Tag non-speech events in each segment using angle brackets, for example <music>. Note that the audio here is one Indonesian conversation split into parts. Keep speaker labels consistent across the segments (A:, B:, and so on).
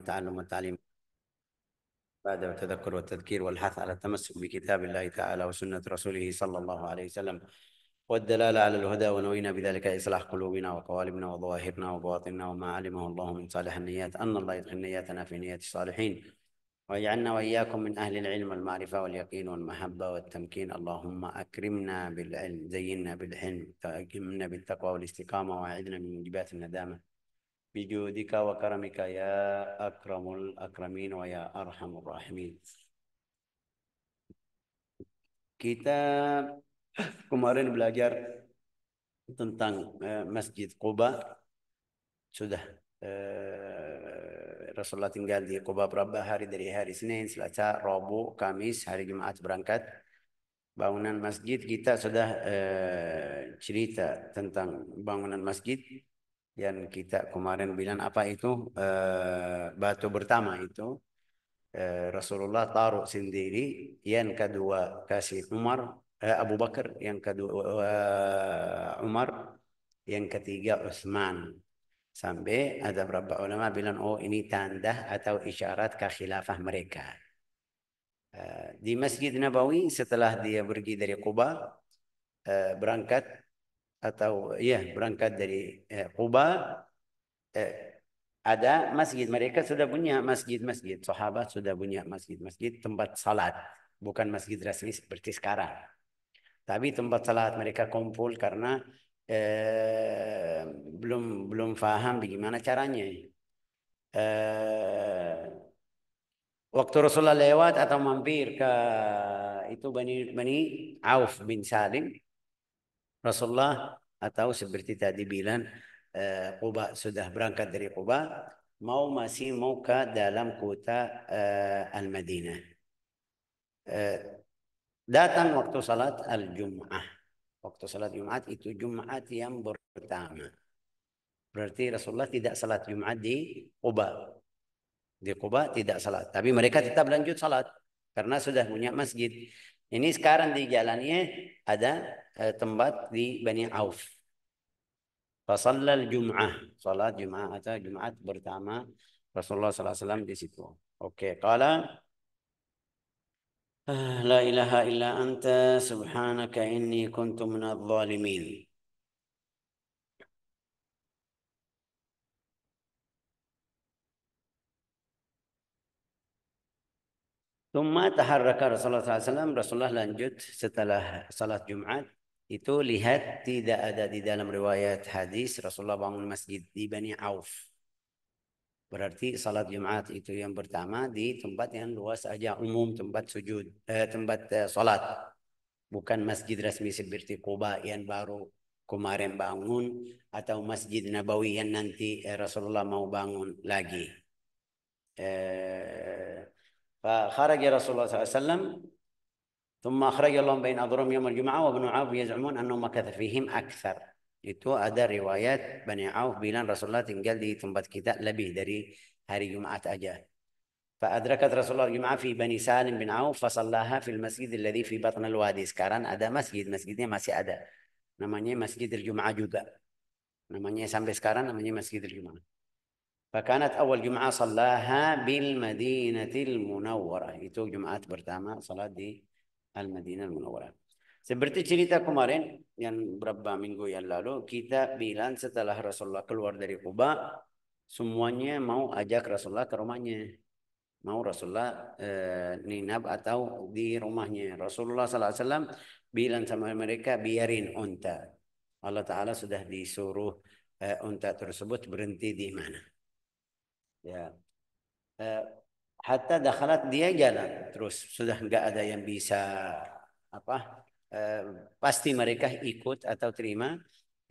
A: التعلم والتعليم بعد التذكر والتذكير والحث على التمسك بكتاب الله تعالى وسنة رسوله صلى الله عليه وسلم والدلالة على الهدى ونوينا بذلك إصلاح قلوبنا وقوالبنا وظواهرنا وبواطننا وما علمه الله من صالح النيات أن الله يدخل نياتنا في نية الصالحين ويجعلنا وإياكم من أهل العلم والمعرفة واليقين والمحبة والتمكين اللهم أكرمنا بالعلم زينا بالحلم أكرمنا بالتقوى والاستقامة وأعذنا من موجبات الندامة bijudika wa karamika ya akramul akramin wa ya arhamur rahimin. Kita kemarin belajar tentang eh, Masjid Quba. Sudah eh, Rasulullah tinggal di Quba berapa hari dari hari Senin, Selasa, Rabu, Kamis, hari Jumat berangkat. Bangunan masjid kita sudah eh, cerita tentang bangunan masjid yang kita kemarin bilang apa itu e, batu pertama itu e, Rasulullah taruh sendiri yang kedua kasih Umar e, Abu Bakar yang kedua Umar yang ketiga Utsman sampai ada beberapa ulama bilang oh ini tanda atau isyarat kekhilafah mereka di Masjid Nabawi setelah dia pergi dari Quba berangkat atau ya berangkat dari eh, Quba eh, ada masjid mereka sudah punya masjid-masjid sahabat sudah punya masjid-masjid tempat salat bukan masjid resmi seperti sekarang tapi tempat salat mereka kumpul karena eh, belum belum faham bagaimana caranya eh, waktu Rasulullah lewat atau mampir ke itu Bani Bani Auf bin Salim Rasulullah atau seperti tadi bilang uh, sudah berangkat dari Quba mau masih mau ke dalam kota uh, Al-Madinah. Uh, datang waktu salat Al-Jum'ah. Waktu salat Jumat itu Jumat yang pertama. Berarti Rasulullah tidak salat Jumat di Quba. Di Quba tidak salat. Tapi mereka tetap lanjut salat. Karena sudah punya masjid. Ini sekarang di jalannya ada Eh, tempat di Bani Auf. Fasallal Jum'ah. Salat Jum'ah atau Jum'at pertama, Rasulullah SAW di situ. Oke, okay. kala ah, La ilaha illa anta subhanaka inni kuntu minadh zalimin. Tumma taharraka Rasulullah SAW. Rasulullah lanjut setelah salat Jumat itu lihat tidak ada di dalam riwayat hadis Rasulullah bangun masjid di Bani Auf. Berarti salat Jumat itu yang pertama di tempat yang luas aja umum tempat sujud eh, tempat eh, salat. Bukan masjid resmi seperti Kuba yang baru kemarin bangun atau Masjid Nabawi yang nanti eh, Rasulullah mau bangun lagi. Eh, فخرج رسول الله صلى الله عليه ثم أخرج الله بين أظهرهم يوم الجمعة وابن عوف يزعمون أنه مكث فيهم أكثر itu ada riwayat Bani Auf bilang Rasulullah tinggal di tempat kita lebih dari hari Jumat aja. فأدركت رسول الله الجمعة في بني سالم بن عوف فصلاها masjid alladhi fi batn al-wadi. sekarang ada masjid masjidnya masih ada namanya Masjid al Jumat juga namanya sampai sekarang namanya Masjid al-Jum'ah. Jumat awal أول sallaha bil Madinatil Munawwarah. itu Jumat pertama salat di Al-Madinah munawwarah Seperti cerita kemarin yang beberapa minggu yang lalu kita bilang setelah Rasulullah keluar dari Kuba semuanya mau ajak Rasulullah ke rumahnya. Mau Rasulullah eh, ninab atau di rumahnya. Rasulullah Sallallahu Wasallam bilang sama mereka biarin unta. Allah Ta'ala sudah disuruh eh, unta tersebut berhenti di mana. Ya. Eh, hatta dakhalat dia jalan terus sudah nggak ada yang bisa apa eh, pasti mereka ikut atau terima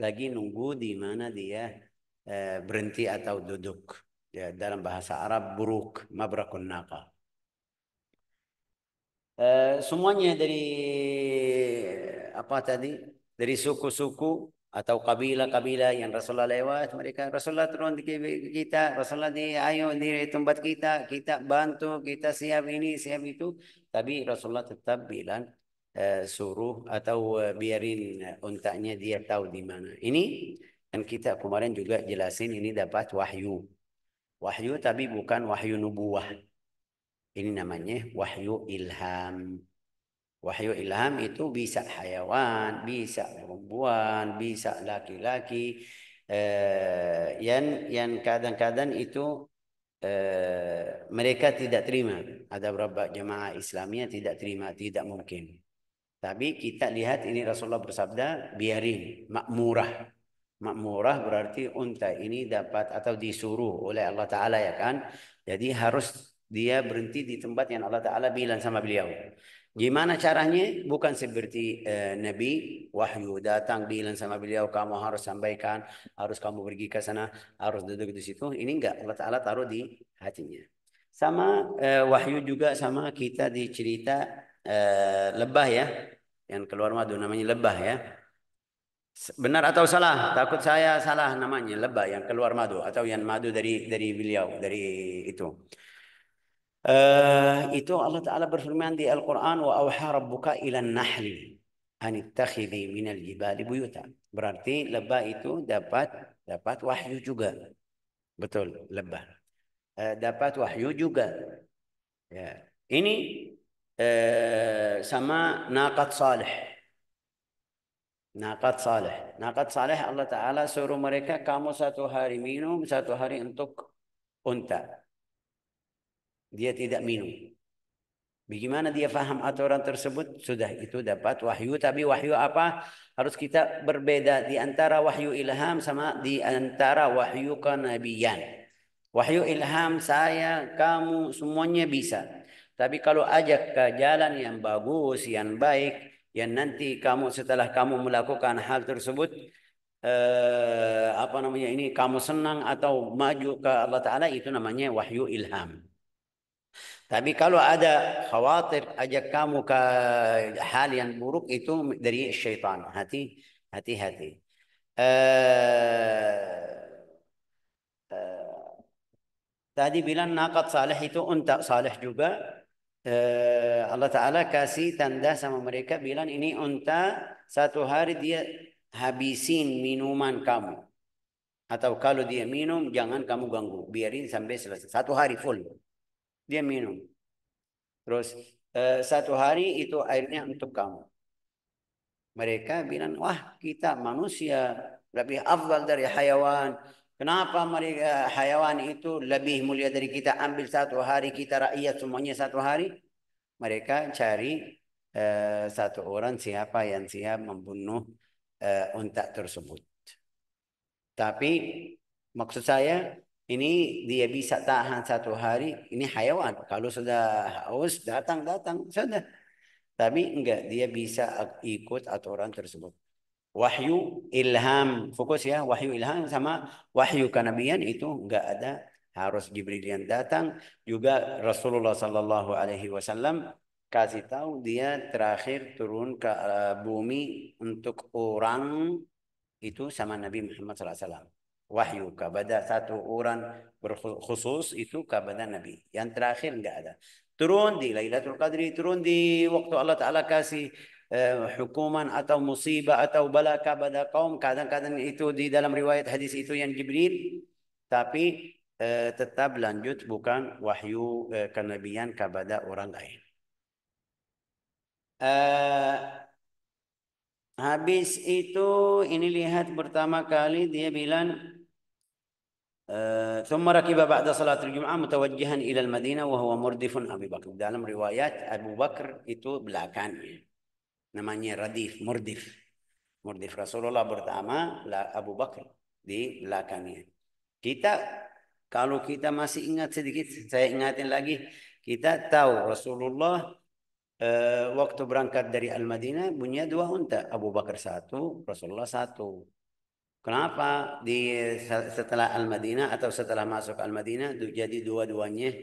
A: lagi nunggu di mana dia eh, berhenti atau duduk ya dalam bahasa Arab buruk mabrakun naqa eh, semuanya dari apa tadi dari suku-suku atau kabilah-kabilah yang Rasulullah lewat mereka Rasulullah turun di kita Rasulullah di ayo di tempat kita kita bantu kita siap ini siap itu tapi Rasulullah tetap bilang uh, suruh atau uh, biarin eh, untaknya dia tahu di mana ini kan kita kemarin juga jelasin ini dapat wahyu wahyu tapi bukan wahyu nubuah ini namanya wahyu ilham Wahyu ilham itu bisa hayawan, bisa perempuan, bisa laki-laki. Eh, yang yang kadang-kadang itu eh, mereka tidak terima. Ada beberapa jemaah Islamnya tidak terima, tidak mungkin. Tapi kita lihat ini Rasulullah bersabda, biarin, makmurah. Makmurah berarti unta ini dapat atau disuruh oleh Allah Ta'ala ya kan. Jadi harus dia berhenti di tempat yang Allah Ta'ala bilang sama beliau. Gimana caranya? Bukan seperti eh, Nabi Wahyu datang bilang sama beliau kamu harus sampaikan, harus kamu pergi ke sana, harus duduk di situ. Ini enggak Allah Taala taruh di hatinya. Sama eh, Wahyu juga sama kita dicerita eh, lebah ya, yang keluar madu namanya lebah ya. Benar atau salah? Takut saya salah namanya lebah yang keluar madu atau yang madu dari dari beliau dari itu. Uh, itu Allah Ta'ala berfirman di Al-Quran wa awha rabbuka ila berarti lebah itu dapat dapat wahyu juga betul lebah uh, dapat wahyu juga ya ini uh, sama naqat salih Naqat salih. Naqat salih Allah Ta'ala suruh mereka kamu satu hari minum, satu hari untuk unta. Dia tidak minum. Bagaimana dia faham aturan tersebut? Sudah itu dapat wahyu. Tapi wahyu apa? Harus kita berbeda di antara wahyu ilham sama di antara wahyu kenabian. Wahyu ilham saya, kamu semuanya bisa. Tapi kalau ajak ke jalan yang bagus, yang baik, yang nanti kamu setelah kamu melakukan hal tersebut, eh, apa namanya ini, kamu senang atau maju ke Allah Ta'ala, itu namanya wahyu ilham. Tapi kalau ada khawatir ajak kamu ke hal yang buruk itu dari syaitan. Hati, hati-hati. Uh, uh, tadi bilang nakat salih itu unta salih juga. Uh, Allah Ta'ala kasih tanda sama mereka bilang ini unta satu hari dia habisin minuman kamu. Atau kalau dia minum jangan kamu ganggu. Biarin sampai selesai. Satu hari full dia minum. Terus eh, satu hari itu airnya untuk kamu. Mereka bilang, wah kita manusia lebih afdal dari hayawan. Kenapa mereka hayawan itu lebih mulia dari kita? Ambil satu hari kita rakyat semuanya satu hari. Mereka cari uh, satu orang siapa yang siap membunuh uh, unta tersebut. Tapi maksud saya ini dia bisa tahan satu hari, ini hayawan. Kalau sudah haus, datang-datang, sudah. Tapi enggak, dia bisa ikut aturan tersebut. Wahyu ilham, fokus ya, wahyu ilham sama wahyu kanabian itu enggak ada harus Jibril yang datang. Juga Rasulullah Sallallahu Alaihi Wasallam kasih tahu dia terakhir turun ke eh, bumi untuk orang itu sama Nabi Muhammad Sallallahu Alaihi Wasallam wahyu kepada satu orang berkhusus itu kepada Nabi. Yang terakhir enggak ada. Turun di Lailatul Qadri, turun di waktu Allah Ta'ala kasih uh, hukuman atau musibah atau bala kepada kaum. Kadang-kadang itu di dalam riwayat hadis itu yang Jibril. Tapi uh, tetap lanjut bukan wahyu uh, kenabian kepada orang lain. Uh, Habis itu ini lihat pertama kali dia bilang ثم ركب بعد صلاة الجمعة متوجها إلى المدينة وهو مردف أبي بكر dalam riwayat Abu Bakr itu belakangnya namanya radif murdif murdif Rasulullah pertama Abu Bakr di belakangnya kita kalau kita masih ingat sedikit saya ingatin lagi kita tahu Rasulullah eh, waktu berangkat dari Al-Madinah punya dua unta Abu Bakar satu Rasulullah satu Kenapa di setelah Al-Madinah atau setelah masuk Al-Madinah jadi dua-duanya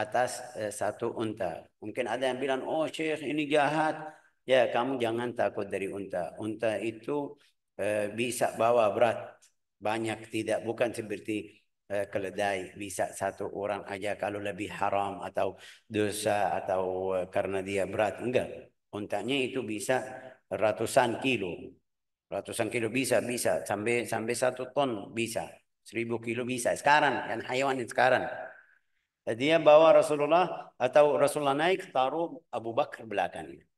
A: atas eh, satu unta. Mungkin ada yang bilang, oh Syekh ini jahat. Ya kamu jangan takut dari unta. Unta itu eh, bisa bawa berat. Banyak tidak. Bukan seperti eh, keledai. Bisa satu orang aja kalau lebih haram atau dosa atau karena dia berat. Enggak. Untanya itu bisa ratusan kilo ratusan kilo bisa bisa sampai sampai satu ton bisa seribu kilo bisa sekarang yang hewan sekarang dia bawa Rasulullah atau Rasulullah naik taruh Abu Bakar belakangnya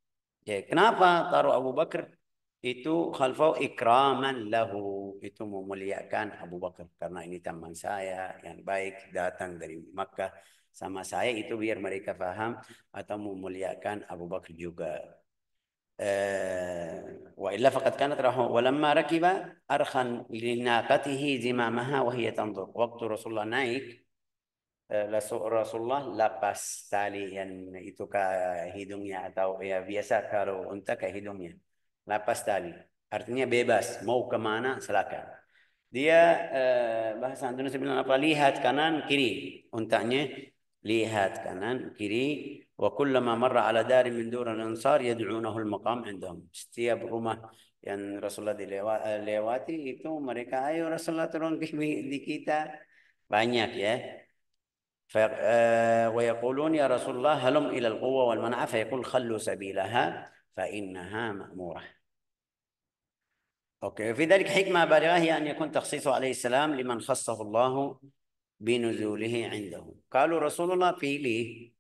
A: ya kenapa taruh Abu Bakar itu khalfau ikraman lahu itu memuliakan Abu Bakar karena ini teman saya yang baik datang dari Makkah sama saya itu biar mereka paham atau memuliakan Abu Bakar juga وإلا فقد كانت رحمه ولما ركب أرخا لناقته زمامها وهي تنظر وقت رسول الله naik Rasulullah lapas tali yang itu ka hidungnya atau ya biasa kalau unta ka hidungnya lapas tali artinya bebas mau kemana selaka, dia eh, bahasa Indonesia bilang apa lihat kanan kiri untanya lihat kanan kiri وكلما مر على دار من دور الأنصار يدعونه المقام عندهم استياب rumah يعني رسول الله لواتي itu mereka ayo Rasulullah turun di kita banyak ya eh, ويقولون يا رسول الله هلم إلى القوة والمنعة فيقول خلوا سبيلها فإنها مأمورة أوكي وفي ذلك حكمة بالغة هي أن يكون تخصيصه عليه السلام لمن خصه الله بنزوله عنده قالوا رسول الله في لي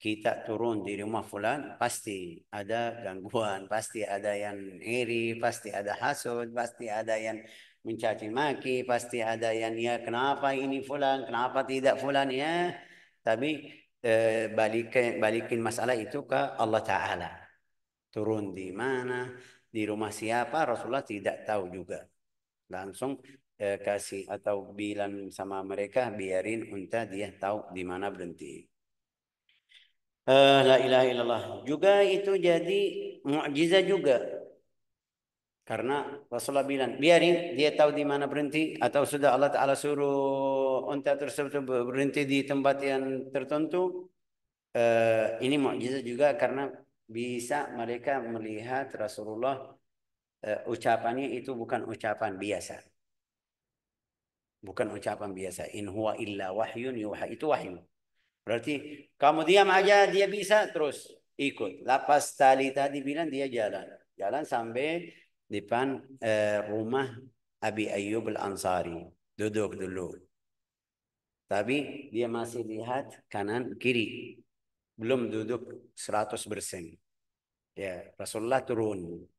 A: kita turun di rumah fulan pasti ada gangguan, pasti ada yang iri, pasti ada hasut, pasti ada yang mencaci maki, pasti ada yang ya kenapa ini fulan, kenapa tidak fulan ya. Tapi eh, balikin balikin masalah itu ke Allah taala. Turun di mana, di rumah siapa Rasulullah tidak tahu juga. Langsung eh, kasih atau bilang sama mereka biarin unta dia tahu di mana berhenti uh, la ilaha illallah juga itu jadi mukjizat juga karena Rasulullah bilang biarin dia tahu di mana berhenti atau sudah Allah Taala suruh unta tersebut berhenti di tempat yang tertentu uh, ini mukjizat juga karena bisa mereka melihat Rasulullah uh, ucapannya itu bukan ucapan biasa bukan ucapan biasa in huwa illa wahyun yuha itu wahyu Berarti kamu diam aja dia bisa terus ikut. Lapas tali tadi bilang dia jalan. Jalan sampai depan eh, rumah Abi Ayyub Al-Ansari. Duduk dulu. Tapi dia masih lihat kanan kiri. Belum duduk 100%. bersen. Ya, Rasulullah turun.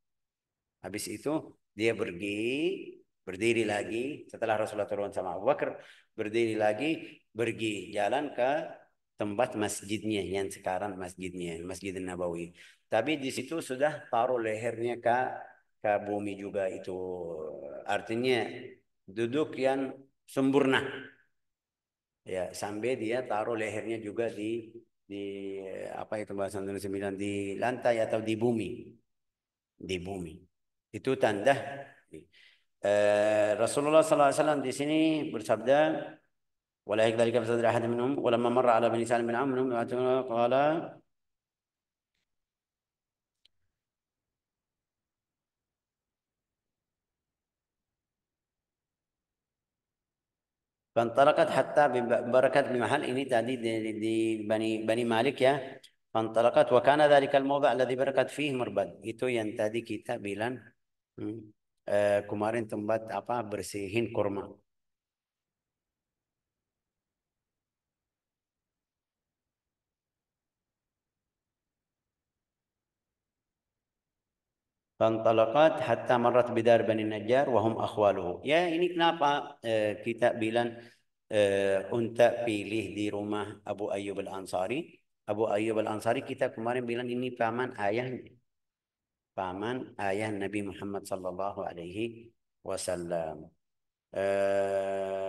A: Habis itu dia pergi, berdiri lagi. Setelah Rasulullah turun sama Abu Bakar, berdiri lagi, pergi jalan ke tempat masjidnya yang sekarang masjidnya Masjid Nabawi. Tapi di situ sudah taruh lehernya ke ke bumi juga itu artinya duduk yang sempurna. Ya, sampai dia taruh lehernya juga di di apa itu bahasa Indonesia bilang di lantai atau di bumi. Di bumi. Itu tanda eh, Rasulullah Wasallam di sini bersabda ولا هيك ذلك صدر أحد منهم ولما مر على بني سالم بن عمرو منهم قال فانطلقت حتى بركت بمحل إني تادي بني بني مالك يا فانطلقت وكان ذلك الموضع الذي بركت فيه مربد itu yang tadi kita bilang hmm, uh, kemarin tempat apa bersihin kurma فانطلقت حتى مرت بدار بني النجار وهم أخواله يا إني كنابا كتاب بلان أنت بيليه دي روما أبو أيوب الأنصاري أبو أيوب الأنصاري كتاب كمارين بيلان إني فامان آيه فامان آيه النبي محمد صلى الله عليه وسلم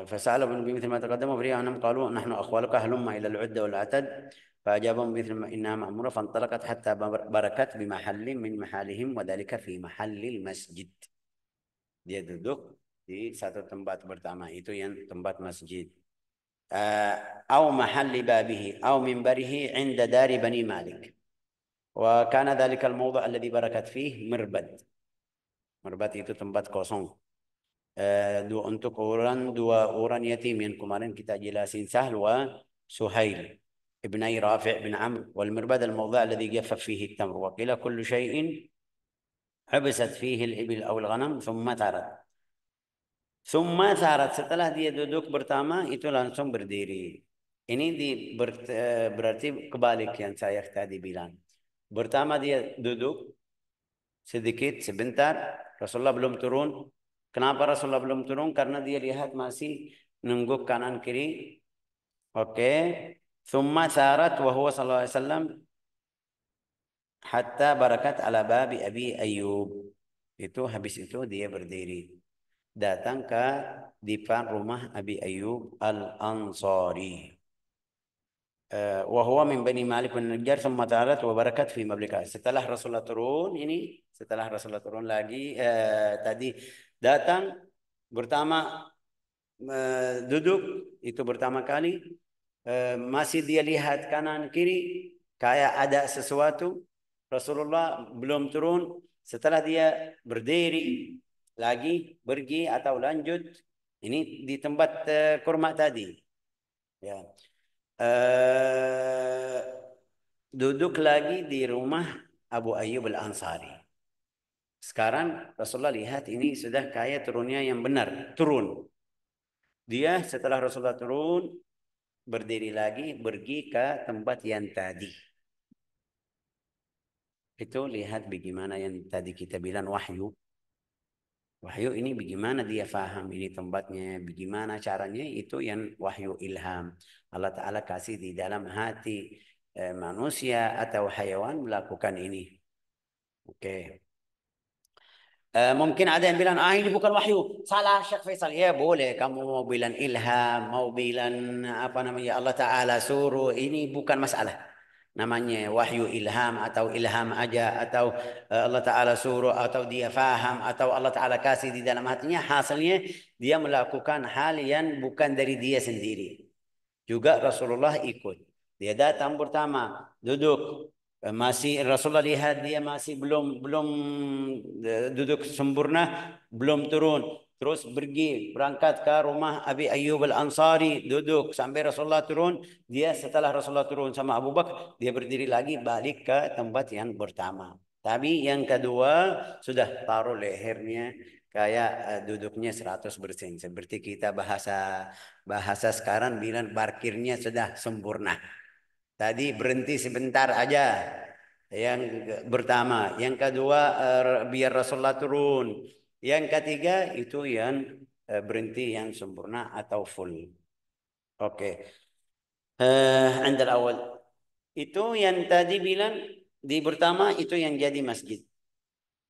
A: فسأل ابن النبي مثل ما تقدم وفريا أنهم قالوا نحن أخوالك هلما إلى العدة والعتد فأجابهم مثل ما إنها مأمورة فانطلقت حتى بركت بمحل من محالهم وذلك في محل المسجد Dia duduk di satu tempat pertama itu yang tempat masjid. آه، أو محل بابه أو منبره عند دار بني مالك وكان ذلك الموضع الذي بركت فيه مربد مربد itu tempat kosong آه، untuk orang dua orang yatim yang kemarin kita jelasin Sahl Suhail ابني رافع بن عمرو والمربد الموضع الذي جف فيه التمر وقيل كل شيء حبست فيه الإبل أو الغنم ثم ثارت ثم ثارت setelah dia duduk pertama itu langsung berdiri ini di ber, berarti kebalik yang saya tadi bilang pertama dia duduk sedikit sebentar Rasulullah belum turun kenapa Rasulullah belum turun karena dia lihat masih nunggu kanan kiri oke okay. Thumma tharat wa huwa sallallahu alaihi wasallam hatta barakat ala babi Abi Ayyub. Itu habis itu dia berdiri. Datang ke depan rumah Abi Ayyub Al-Ansari. Uh, eh, wahwa min Bani Malik bin Najjar thumma ta'alat wa barakat fi mablika. Setelah Rasulullah turun ini, setelah Rasulullah turun lagi eh, tadi datang pertama uh, duduk itu pertama kali Eh, masih dia lihat kanan kiri kayak ada sesuatu Rasulullah belum turun setelah dia berdiri lagi pergi atau lanjut ini di tempat eh, kurma tadi ya eh, duduk lagi di rumah Abu Ayyub Al-Ansari sekarang Rasulullah lihat ini sudah kaya turunnya yang benar, turun. Dia setelah Rasulullah turun, berdiri lagi, pergi ke tempat yang tadi. Itu lihat bagaimana yang tadi kita bilang wahyu. Wahyu ini bagaimana dia faham ini tempatnya, bagaimana caranya itu yang wahyu ilham. Allah Ta'ala kasih di dalam hati eh, manusia atau hewan melakukan ini. Oke. Okay. Eh, mungkin ada yang bilang ah ini bukan wahyu salah Syekh Faisal ya boleh kamu mau bilang ilham mau bilang apa namanya Allah Ta'ala suruh ini bukan masalah namanya wahyu ilham atau ilham aja atau eh, Allah Ta'ala suruh atau dia faham atau Allah Ta'ala kasih di dalam hatinya hasilnya dia melakukan hal yang bukan dari dia sendiri juga Rasulullah ikut dia datang pertama duduk masih Rasulullah lihat dia masih belum belum eh, duduk sempurna, belum turun. Terus pergi berangkat ke rumah Abi Ayyub Al-Ansari, duduk sampai Rasulullah turun. Dia setelah Rasulullah turun sama Abu Bakar, dia berdiri lagi balik ke tempat yang pertama. Tapi yang kedua sudah taruh lehernya kayak eh, duduknya 100 persen. Seperti kita bahasa bahasa sekarang bilang parkirnya sudah sempurna. Tadi berhenti sebentar aja. Yang pertama, yang kedua er, biar Rasulullah turun. Yang ketiga itu yang eh, berhenti yang sempurna atau full. Oke. Okay. Uh, eh, awal. Itu yang tadi bilang di pertama itu yang jadi masjid.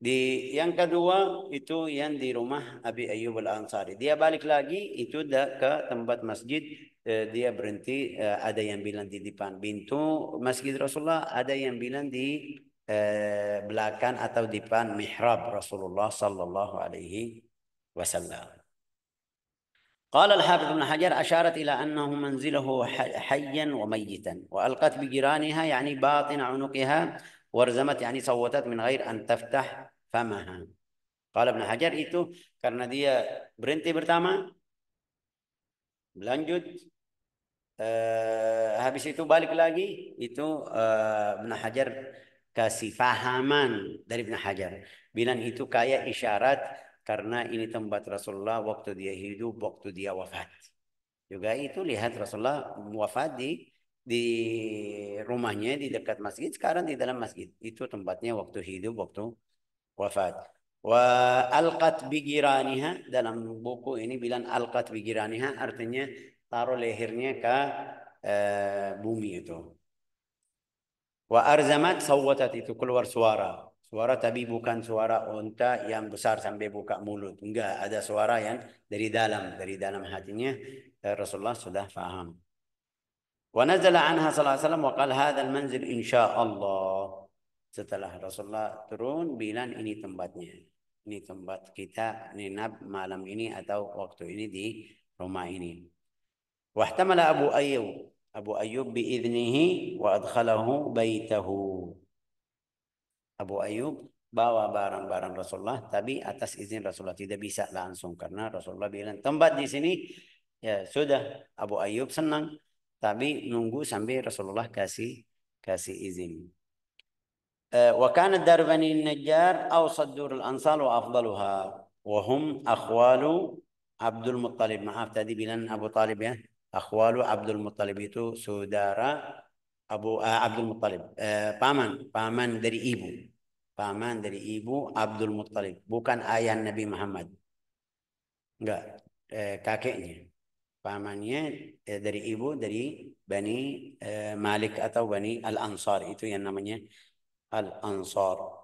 A: Di yang kedua itu yang di rumah Abi Ayyub Al Ansari. Dia balik lagi itu ke tempat masjid. Eh, dia berhenti eh, ada yang bilang di depan pintu masjid Rasulullah, ada yang bilang di eh, belakang atau depan mihrab Rasulullah sallallahu alaihi wasallam. قال الحافظ ابن حجر أشارت إلى أنه منزله حيا وميتا وألقت بجيرانها يعني باطن عنقها ورزمت يعني صوتت من غير أن تفتح famaha. Kalau Ibn Hajar itu karena dia berhenti pertama, lanjut, eh, habis itu balik lagi, itu eh, Ibn Hajar kasih fahaman dari Ibn Hajar. Bilang itu kayak isyarat karena ini tempat Rasulullah waktu dia hidup, waktu dia wafat. Juga itu lihat Rasulullah wafat di di rumahnya di dekat masjid sekarang di dalam masjid itu tempatnya waktu hidup waktu wafat. Wa alqat bi dalam buku ini bilang alqat bi artinya taruh lehernya ke uh, bumi itu. Wa arzamat sawatat itu keluar suara. Suara tapi bukan suara onta yang besar sampai buka mulut. Enggak, ada suara yang dari dalam, dari dalam hatinya eh, Rasulullah sudah faham. Wa nazala anha sallallahu alaihi وسلم وقال هذا المنزل إن setelah Rasulullah turun bilang ini tempatnya. Ini tempat kita nginap malam ini atau waktu ini di rumah ini. Wahtamala Abu Ayyub. Abu Ayyub biiznihi wa adkhalahu baitahu. Abu Ayyub bawa barang-barang Rasulullah tapi atas izin Rasulullah tidak bisa langsung karena Rasulullah bilang tempat di sini ya sudah Abu Ayyub senang tapi nunggu sampai Rasulullah kasih kasih izin. وكانت دار بني النجار أوسط دور الأنصار وأفضلها وهم أخوال عبد المطلب معاف تدي بلن أبو طالب أخوال عبد المطلب يتو سودارة أبو آه، عبد المطلب بامان آه، بامان دري إيبو بامان دري إيبو عبد المطلب كان آية النبي محمد لا كاكئني آه، بامانية دري إيبو دري بني مالك أتو بني الأنصار إتو ينامني الأنصار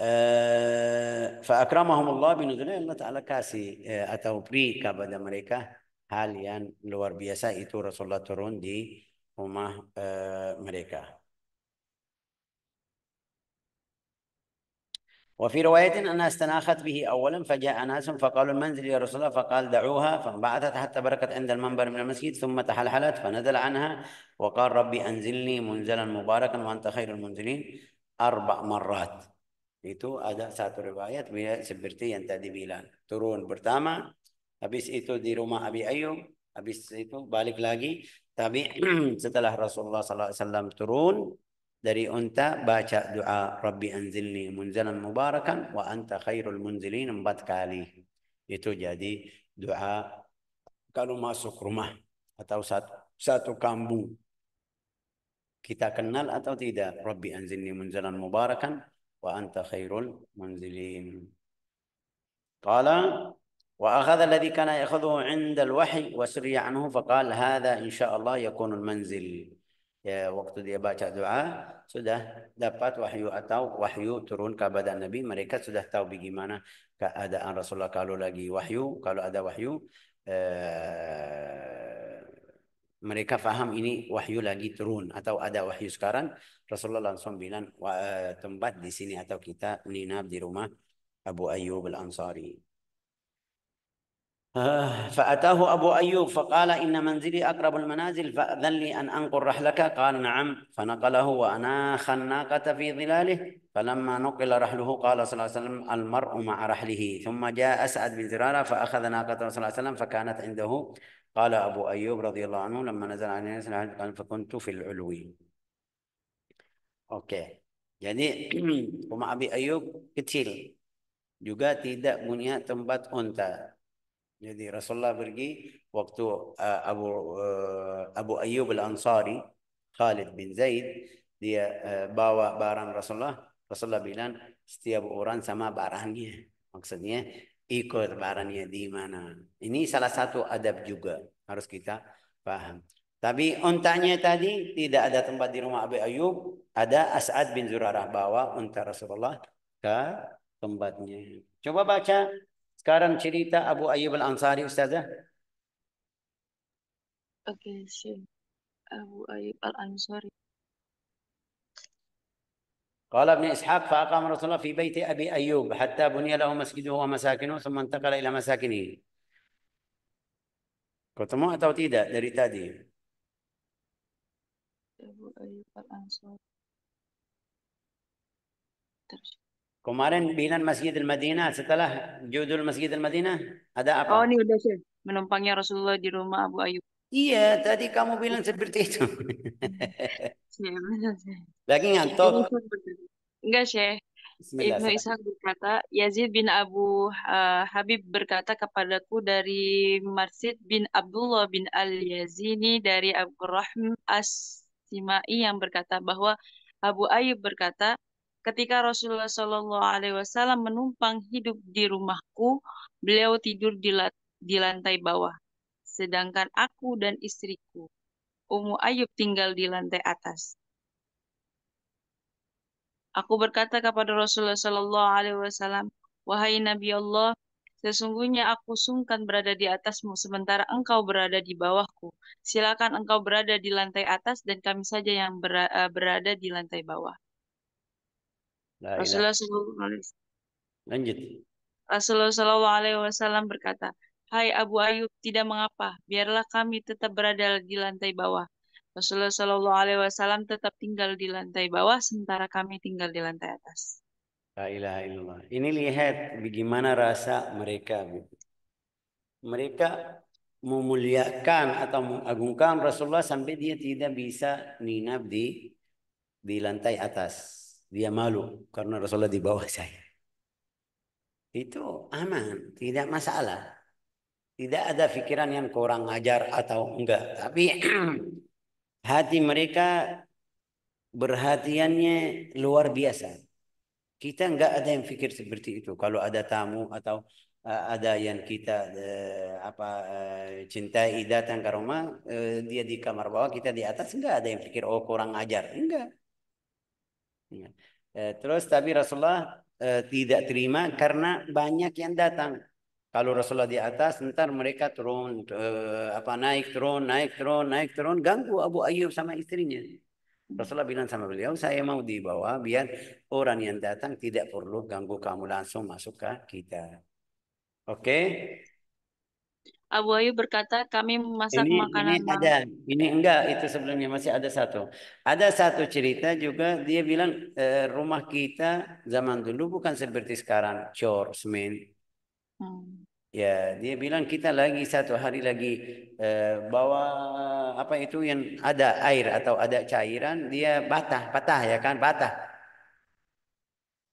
A: آه، فأكرمهم الله بنزول الله تعالى كاسي آه، أتو بري كبد أمريكا حاليا لور بيسا رسول الله ترون دي هما آه، مريكا وفي رواية أنها استناخت به أولا فجاء ناس فقالوا المنزل يا رسول الله فقال دعوها فانبعثت حتى بركت عند المنبر من المسجد ثم تحلحلت فنزل عنها وقال ربي أنزلني منزلا مباركا وأنت خير المنزلين أربع مرات itu ada satu riwayat seperti yang tadi bilang turun pertama habis itu di rumah Abi Ayyub habis itu balik lagi tapi <clears throat> setelah Rasulullah sallallahu alaihi wasallam turun dari unta baca doa Rabbi anzilni munzalan mubarakan wa anta khairul munzilin empat kali. Itu jadi doa kalau masuk rumah atau satu, satu kampung. Kita kenal atau tidak Rabbi anzilni munzalan mubarakan wa anta khairul munzilin. Qala وأخذ الذي كان يأخذه عند الوحي وسري عنه فقال هذا إن شاء الله يكون المنزل ya waktu dia baca doa sudah dapat wahyu atau wahyu turun ke badan Nabi mereka sudah tahu bagaimana keadaan Rasulullah kalau lagi wahyu kalau ada wahyu eh, mereka faham ini wahyu lagi turun atau ada wahyu sekarang Rasulullah langsung bilang eh, tempat di sini atau kita menginap di rumah Abu Ayyub Al-Ansari آه، فأتاه أبو أيوب فقال إن منزلي أقرب المنازل فأذن لي أن أنقل رحلك قال نعم فنقله وأناخ الناقة في ظلاله فلما نقل رحله قال صلى الله عليه وسلم المرء مع رحله ثم جاء أسعد بن زرارة فأخذ ناقة صلى الله عليه وسلم فكانت عنده قال أبو أيوب رضي الله عنه لما نزل على الناس قال فكنت في العلوي أوكي يعني ومع <clears throat> أبي أيوب كتير Juga tidak punya tempat unta. Jadi Rasulullah pergi waktu eh, Abu uh, Abu Ayyub Al-Ansari Khalid bin Zaid dia eh, bawa barang Rasulullah Rasulullah bilang setiap orang sama barangnya maksudnya ikut barangnya di mana ini salah satu adab juga harus kita paham tapi untanya tadi tidak ada tempat di rumah Abu Ayyub ada As'ad bin Zurarah bawa unta Rasulullah ke tempatnya coba baca sekarang cerita Abu Ayyub Al-Ansari Ustazah. Ya.
B: Oke, okay, Abu Ayyub Al-Ansari.
A: قال ابن إسحاق فأقام رسول الله في بيت أبي أيوب حتى بني له مسجده ومساكنه ثم انتقل إلى مساكنه Ketemu atau tidak dari tadi?
B: Abu Ayyub Al-Ansari.
A: Kemarin binan Masjid Madinah setelah judul Masjid Madinah ada apa? Oh,
B: ini udah sih. Menumpangnya Rasulullah di rumah Abu Ayub. Iya, tadi kamu bilang seperti itu. <laughs> Lagi ngantuk. Enggak, Syekh. Ibnu Ishaq berkata, Yazid bin Abu uh, Habib berkata kepadaku dari Marsid bin Abdullah bin Al-Yazini dari Abu Rahim As-Simai yang berkata bahwa Abu Ayub berkata, ketika Rasulullah Shallallahu Alaihi Wasallam menumpang hidup di rumahku, beliau tidur di, la di lantai bawah, sedangkan aku dan istriku, Ummu Ayub tinggal di lantai atas. Aku berkata kepada Rasulullah Shallallahu Alaihi Wasallam, wahai Nabi Allah, sesungguhnya aku sungkan berada di atasmu sementara engkau berada di bawahku. Silakan engkau berada di lantai atas dan kami saja yang eh, berada di lantai bawah. Rasulullah Lanjut. Rasulullah Shallallahu Alaihi Wasallam berkata, Hai Abu Ayub, tidak mengapa, biarlah kami tetap berada di lantai bawah. Rasulullah Shallallahu Alaihi Wasallam tetap tinggal di lantai bawah, sementara kami tinggal di lantai atas.
A: La Ini lihat bagaimana rasa mereka. Mereka memuliakan atau mengagungkan Rasulullah sampai dia tidak bisa ninap di di lantai atas. Dia malu karena Rasulullah di bawah <laughs> saya. Itu aman, tidak masalah. Tidak ada pikiran yang kurang ajar atau enggak. Tapi <clears throat> hati mereka berhatiannya luar biasa. Kita enggak ada yang pikir seperti itu. Kalau ada tamu atau eh, ada yang kita eh, apa eh, cintai datang ke rumah, dia di kamar bawah, kita di atas enggak ada yang pikir oh kurang ajar. Enggak. Eh, terus tapi Rasulullah eh, tidak terima karena banyak yang datang. Kalau Rasulullah di atas, ntar mereka turun, eh, apa naik turun, naik turun, naik turun, ganggu Abu Ayyub sama istrinya. Rasulullah bilang sama beliau, saya mau dibawa biar orang yang datang tidak perlu ganggu kamu langsung masuk ke kita. Oke?
B: Abu Ayub berkata, kami memasak ini, makanan. Ini ada,
A: ini enggak, itu sebelumnya masih ada satu. Ada satu cerita juga, dia bilang e, rumah kita zaman dulu bukan seperti sekarang, cor, semen. Hmm. Ya, dia bilang kita lagi satu hari lagi e, bawa apa itu yang ada air atau ada cairan, dia batah, patah ya kan, batah.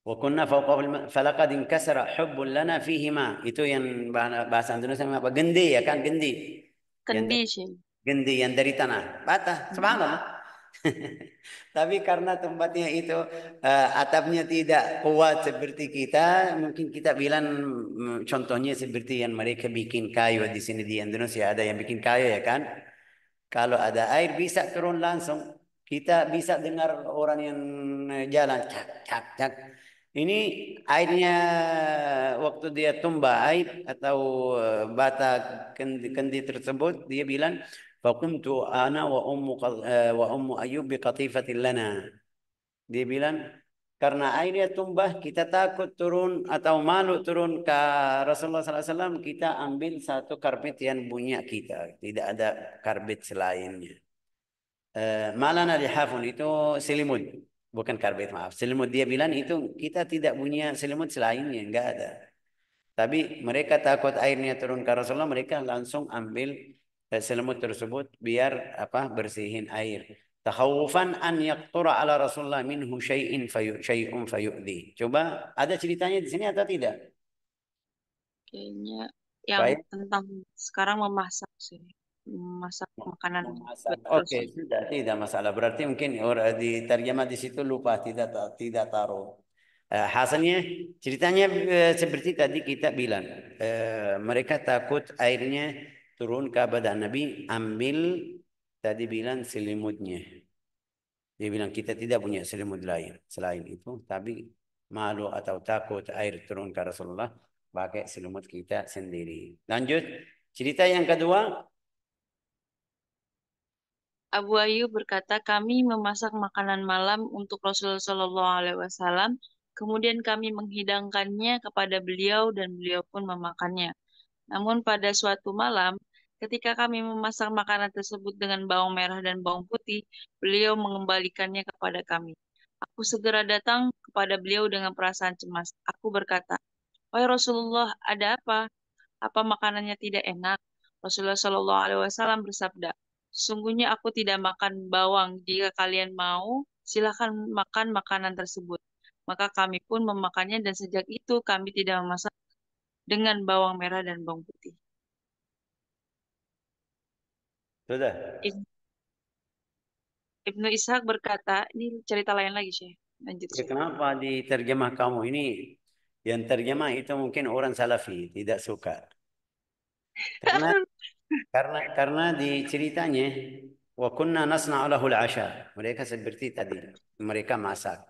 A: Wa fauqa falaqad inkasara hubbun lana fihima. Itu yang bahasa Indonesia apa? Gendi ya kan gendi. Gendi sih. Gendi yang dari tanah. Patah. Subhanallah. <laughs> Tapi karena tempatnya itu uh, atapnya tidak kuat seperti kita, mungkin kita bilang mm, contohnya seperti yang mereka bikin kayu di sini di Indonesia ada yang bikin kayu ya kan? Kalau ada air bisa turun langsung. Kita bisa dengar orang yang eh, jalan cak cak cak ini airnya waktu dia tumbah air atau eh, bata kendi, kendi tersebut dia bilang faqumtu ana wa ummu eh, wa ummu ayyub bi qatifatin lana. Dia bilang karena airnya tumbah kita takut turun atau malu turun ke Rasulullah Wasallam kita ambil satu karpet yang punya kita tidak ada karpet selainnya. Uh, malana lihafun itu selimut bukan karbit maaf selimut dia bilang itu kita tidak punya selimut selainnya enggak ada tapi mereka takut airnya turun ke Rasulullah mereka langsung ambil eh, selimut tersebut biar apa bersihin air takhawufan an yaqtura ala Rasulullah minhu syai'in syai'un fayu'dhi coba ada ceritanya di sini atau tidak
B: kayaknya yang Baik. tentang sekarang memasak sih masak makanan. Oke, okay, tidak
A: tidak masalah. Berarti mungkin orang di terjemah di situ lupa tidak tidak taruh. Eh, uh, hasilnya ceritanya uh, seperti tadi kita bilang uh, mereka takut airnya turun ke badan Nabi ambil tadi bilang selimutnya. Dia bilang kita tidak punya selimut lain selain itu tapi malu atau takut air turun ke Rasulullah pakai selimut kita sendiri. Lanjut cerita yang kedua
B: Abu Ayub berkata, kami memasak makanan malam untuk Rasulullah Shallallahu Alaihi kemudian kami menghidangkannya kepada beliau dan beliau pun memakannya. Namun pada suatu malam, ketika kami memasak makanan tersebut dengan bawang merah dan bawang putih, beliau mengembalikannya kepada kami. Aku segera datang kepada beliau dengan perasaan cemas. Aku berkata, Wahai Rasulullah, ada apa? Apa makanannya tidak enak? Rasulullah SAW bersabda, Sungguhnya aku tidak makan bawang. Jika kalian mau, silakan makan makanan tersebut. Maka kami pun memakannya dan sejak itu kami tidak memasak dengan bawang merah dan bawang putih. Sudah. Ibnu Ishak berkata, ini cerita lain lagi Syekh. Lanjut. Ya, kenapa
A: di terjemah kamu ini yang terjemah itu mungkin orang salafi tidak suka. <laughs> Karena karena karena di ceritanya wa kunna nasna'u lahul asha. Mereka seperti tadi, mereka masak.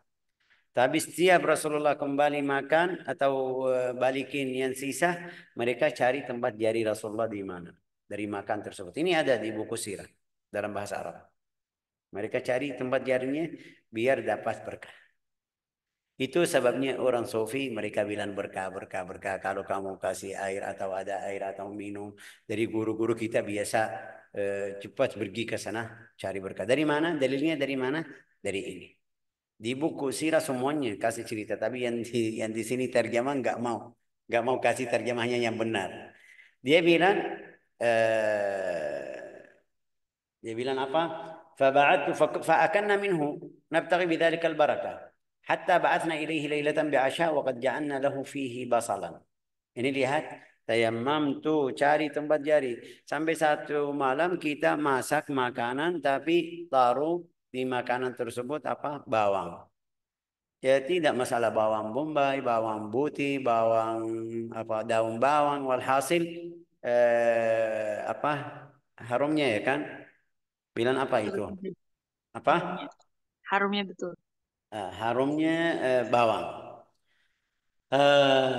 A: Tapi setiap Rasulullah kembali makan atau eh, balikin yang sisa, mereka cari tempat jari Rasulullah di mana dari makan tersebut. Ini ada di buku sirah dalam bahasa Arab. Mereka cari tempat jarinya biar dapat berkah. Itu sebabnya orang Sofi mereka bilang berkah, berkah, berkah. Kalau kamu kasih air atau ada air atau minum. Dari guru-guru kita biasa eh, cepat pergi ke sana cari berkah. Dari mana? Dalilnya dari mana? Dari ini. Di buku sirah semuanya kasih cerita. Tapi yang di, yang di sini terjemah nggak mau. Nggak mau kasih terjemahnya yang benar. Dia bilang... Eh, dia bilang apa? Faba'atu fa'akanna minhu nabtaghi bidzalikal barakah. Hatta ba'atna ilaihi lailatan bi'asya wa qad ja'anna lahu fihi basalan. Ini lihat, mam tu cari tempat jari. Sampai satu malam kita masak makanan tapi taruh di makanan tersebut apa? Bawang. Ya tidak masalah bawang bombay, bawang putih, bawang apa daun bawang walhasil eh, apa harumnya ya kan? Bilang apa itu? Apa?
B: Harumnya betul.
A: Eh, harumnya uh, bawang. Uh,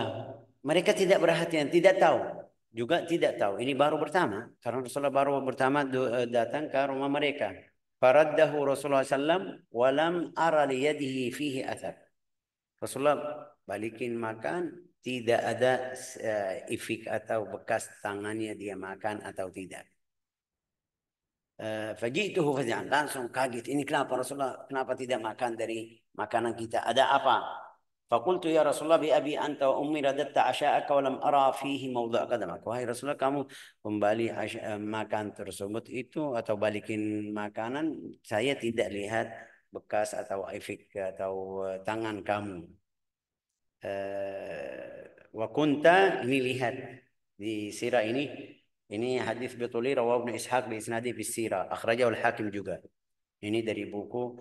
A: mereka tidak perhatian, tidak tahu. Juga tidak tahu. Ini baru pertama. Karena Rasulullah baru pertama datang ke rumah mereka. Faraddahu Rasulullah sallam Walam ara fihi athar. Rasulullah balikin makan. Tidak ada uh, ifik atau bekas tangannya dia makan atau tidak. Uh, Fajituhu fazan. Langsung kaget. Ini kenapa Rasulullah? Kenapa tidak makan dari makanan kita. Ada apa? Fakultu ya Rasulullah bi abi anta wa ummi radatta asya'aka wa lam ara fihi mawdha' qadamak. Wahai Rasulullah kamu kembali eh, makan tersebut itu atau balikin makanan saya tidak lihat bekas atau efek atau eh, tangan kamu. Eh, wa kunta ini lihat di sirah ini ini hadis Betuli rawahu Ibnu Ishaq bi isnadi bi sirah akhrajahu al-Hakim juga. Ini dari buku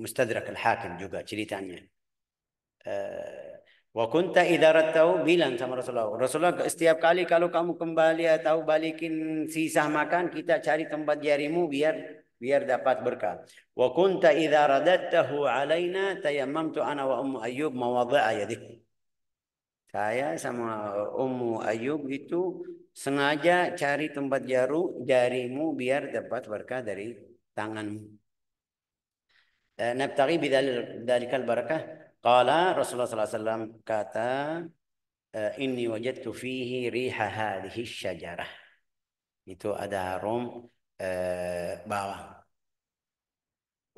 A: مستدرك الحاكم juga ceritanya. Wa kunta idza rattau bilang sama Rasulullah. Rasulullah setiap kali kalau kamu kembali atau balikin sisa makan kita cari tempat jarimu biar biar dapat berkah. دابات kunta وكنت radattahu alaina علينا ana wa ummu ayyub مواضع يدك Saya sama ummu Ayub itu sengaja cari tempat jaru jarimu biar dapat berkah dari tanganmu. Eh, nabtaghi bidzalikal barakah qala Rasulullah sallallahu alaihi wasallam kata eh, inni wajadtu fihi riha hadhihi syajarah itu ada harum eh, bawang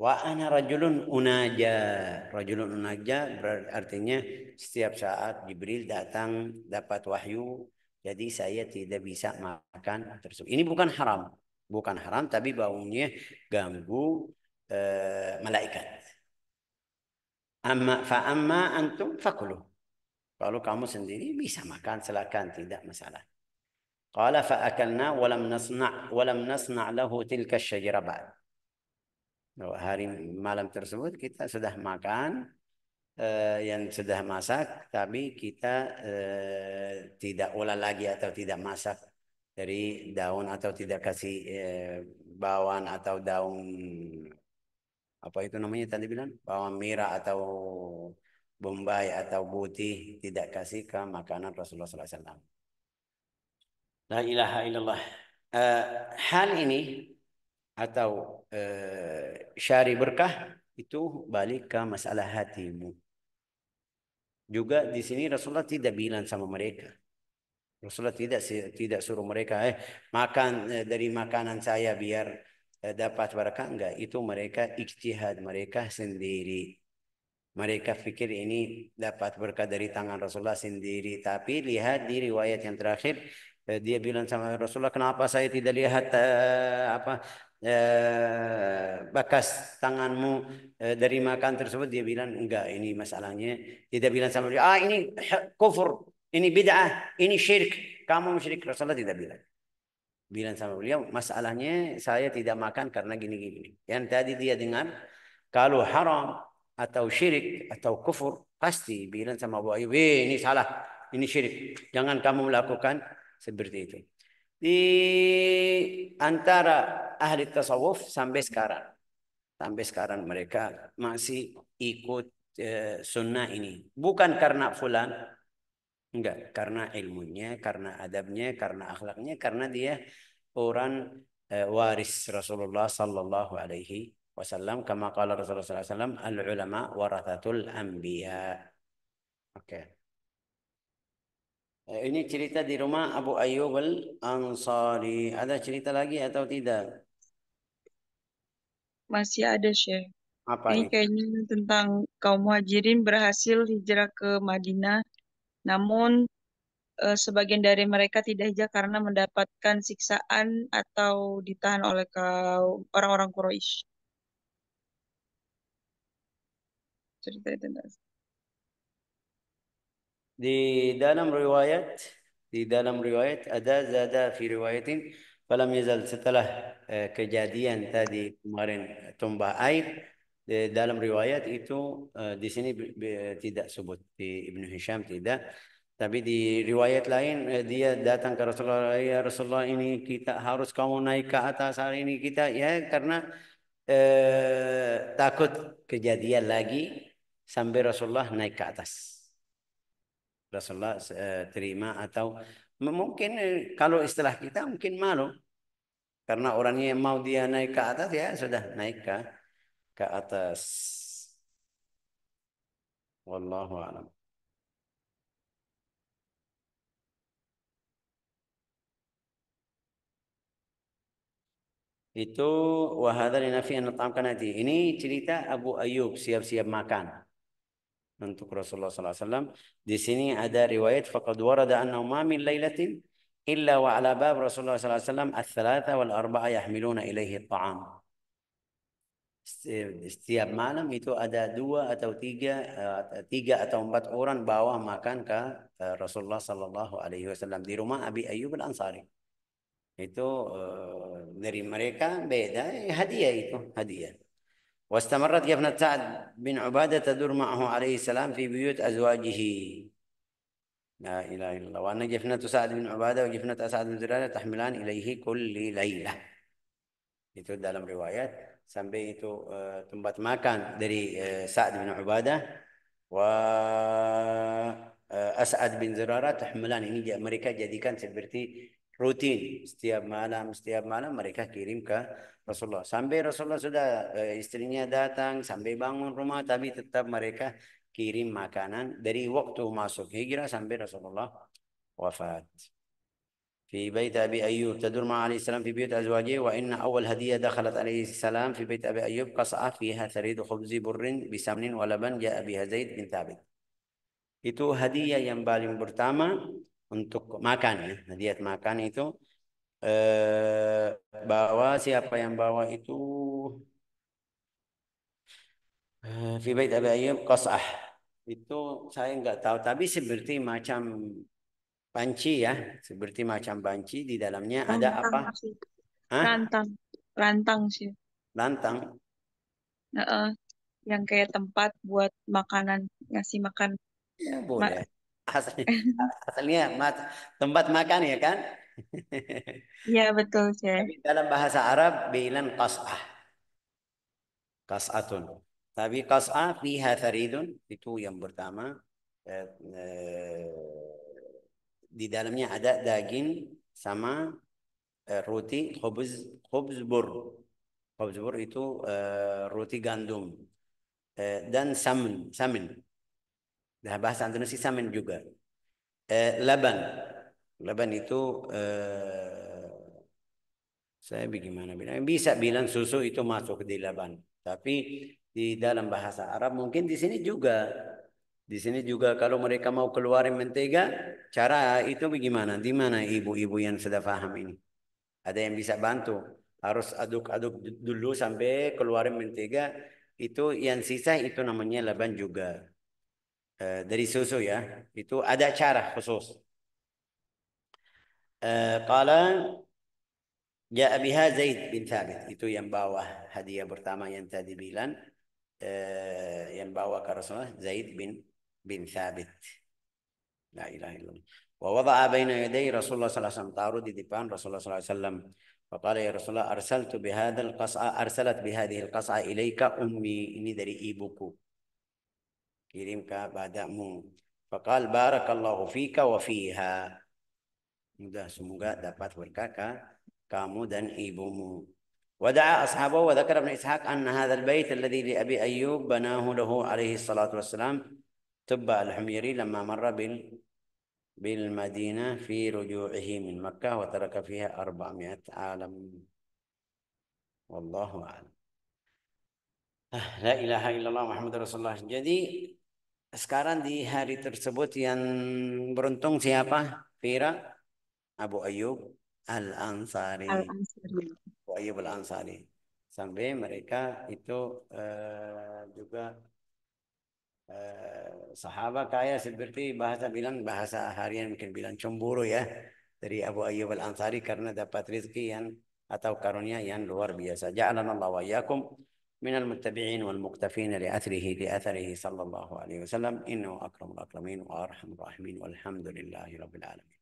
A: wa ana rajulun unaja rajulun unaja artinya setiap saat Jibril datang dapat wahyu jadi saya tidak bisa makan tersebut ini bukan haram bukan haram tapi baunya ganggu Eh, malaikat. Amma fa amma antum fakulu. Kalau kamu sendiri bisa makan silakan tidak masalah. Qala fa akalna wa lam nasna' wa lam nasna' lahu tilka asyjara ba'd. Hari malam tersebut kita sudah makan uh, yang sudah masak tapi kita uh, tidak olah lagi atau tidak masak dari daun atau tidak kasih uh, bawang atau daun apa itu namanya tadi bilang bawang merah atau bombay atau putih tidak kasih ke makanan Rasulullah SAW. La ilaha illallah. Uh, hal ini atau uh, syari berkah itu balik ke masalah hatimu. Juga di sini Rasulullah tidak bilang sama mereka. Rasulullah tidak tidak suruh mereka eh makan eh, dari makanan saya biar Eh, dapat barakah enggak itu mereka ijtihad mereka sendiri mereka pikir ini dapat berkah dari tangan Rasulullah sendiri tapi lihat di riwayat yang terakhir eh, dia bilang sama Rasulullah kenapa saya tidak lihat uh, apa uh, bekas tanganmu uh, dari makan tersebut dia bilang enggak ini masalahnya tidak bilang sama dia ah ini kufur ini bid'ah ini syirik kamu musyrik Rasulullah tidak bilang bilang sama beliau, masalahnya saya tidak makan karena gini-gini. Yang tadi dia dengar, kalau haram atau syirik atau kufur, pasti bilang sama Abu Ayyub, eh, ini salah, ini syirik. Jangan kamu melakukan seperti itu. Di antara ahli tasawuf sampai sekarang. Sampai sekarang mereka masih ikut eh, sunnah ini. Bukan karena fulan, Enggak, karena ilmunya, karena adabnya, karena akhlaknya, karena dia orang eh, waris Rasulullah sallallahu alaihi wasallam kama qala Rasulullah sallallahu alaihi wasallam al ulama warathatul anbiya. Oke. Okay. Eh, ini cerita di rumah Abu Ayyub Al-Ansari. Ada cerita lagi atau tidak?
B: Masih ada, Syekh. Apa ini, ini kayaknya tentang kaum muhajirin berhasil hijrah ke Madinah. Namun Eh, sebagian dari mereka tidak hijrah karena mendapatkan siksaan atau ditahan oleh orang-orang Quraisy. Cerita tentang di dalam riwayat
A: di dalam riwayat ada zada fi riwayatin falam yazal setelah eh, kejadian tadi kemarin tumbah air di dalam riwayat itu eh, di sini tidak sebut di Ibnu Hisham tidak tapi di riwayat lain eh, dia datang ke Rasulullah, ya Rasulullah ini kita harus kamu naik ke atas hari ini kita ya karena eh, takut kejadian lagi sampai Rasulullah naik ke atas. Rasulullah eh, terima atau mungkin eh, kalau istilah kita mungkin malu karena orangnya mau dia naik ke atas ya sudah naik ke ke atas. Wallahu a'lam. itu nafi yang natam kanati. Ini cerita Abu Ayub siap-siap makan untuk Rasulullah Sallallahu Alaihi Wasallam Di sini ada riwayat faqad warada annahu ma min lailatin illa wa ala bab Rasulullah SAW al-thalatha wal arba'a yahmiluna ilaihi ta'am. Setiap malam itu ada dua atau tiga, eh, tiga atau empat orang bawa makan ke eh, Rasulullah Sallallahu Alaihi Wasallam di rumah Abi Ayub Al Ansari. itu uh, dari mereka beda hadiah itu hadiah واستمرت يفنة سعد بن عبادة تدور معه عليه السلام في بيوت أزواجه لا إله إلا الله وأن جفنة سعد بن عبادة وجفنة أسعد بن زرارة تحملان إليه كل ليلة itu dalam riwayat sampai itu uh, tempat makan dari uh, Sa'ad bin Ubadah wa uh, As'ad bin Zurarah tahmilan ini mereka jadikan seperti rutin setiap malam setiap malam mereka kirim ke Rasulullah sampai Rasulullah sudah eh, istrinya datang sampai bangun rumah tapi tetap mereka kirim makanan dari waktu masuk hijrah sampai Rasulullah wafat. في بيت أبي أيوب تدور مع عليه السلام في بيوت أزواجه وإن أول هدية دخلت عليه السلام في بيت أبي أيوب قصعة فيها ثريد خبز بر بسمن ولبن جاء بها زيد بن ثابت. Itu hadiah yang paling pertama untuk makan ya. hadiah makan itu eh, bawa siapa yang bawa itu eh, fi bait Abi Ayyub qasah itu saya nggak tahu tapi seperti macam panci ya seperti macam panci di dalamnya rantang, ada apa
B: sih. rantang rantang sih rantang uh -uh. yang kayak tempat buat makanan ngasih makan
A: ya boleh Ma asalnya aslinya tempat makan ya kan <laughs>
B: ya betul Syekh dalam
A: bahasa Arab bilan qas'ah qas'atun tapi qas'ah fiha tharidun itu yang pertama eh, eh, di dalamnya ada daging sama eh, roti khubz khubz bur khubz bur itu roti gandum dan samin samin Nah, bahasa Indonesia men juga. Eh, laban. Laban itu eh, saya bagaimana bilang bisa bilang susu itu masuk di laban. Tapi di dalam bahasa Arab mungkin di sini juga di sini juga kalau mereka mau keluarin mentega, cara itu bagaimana? Di mana ibu-ibu yang sudah paham ini? Ada yang bisa bantu? Harus aduk-aduk dulu sampai keluarin mentega. Itu yang sisa itu namanya laban juga uh, dari susu ya itu ada cara khusus uh, ya biha Zaid bin Thabit itu yang bawa hadiah pertama yang tadi bilang uh, yang bawa ke Rasulullah Zaid bin bin Thabit la ilaha illallah wa wada'a baina yaday Rasulullah sallallahu alaihi wasallam di depan Rasulullah sallallahu alaihi wasallam Faqala ya Rasulullah arsaltu bihadzal qas'a arsalat bihadhihi alqas'a ilaika ummi ini dari ibuku بعد padamu. فقال بارك الله فيك وفيها مده semoga dapat بركاكا كامو dan ايبومو ودعا أصحابه وذكر ابن إسحاق أن هذا البيت الذي لأبي أيوب بناه له عليه الصلاة والسلام تبع الحميري لما مر بال بالمدينة في رجوعه من مكة وترك فيها أربعمائة عالم والله أعلم لا إله إلا الله محمد رسول الله جدي sekarang di hari tersebut yang beruntung siapa? Fira, Abu Ayub, Al-Ansari. Al
B: Abu
A: Ayub Al-Ansari. Sampai mereka itu uh, juga uh, eh, sahabat kaya seperti bahasa bilang, bahasa harian mungkin bilang cemburu ya. Dari Abu Ayub Al-Ansari karena dapat rezeki yang atau karunia yang luar biasa. Ja'alan Allah wa yakum من المتبعين والمقتفين لأثره لأثره صلى الله عليه وسلم
B: إنه أكرم الأكرمين وأرحم الراحمين والحمد لله رب العالمين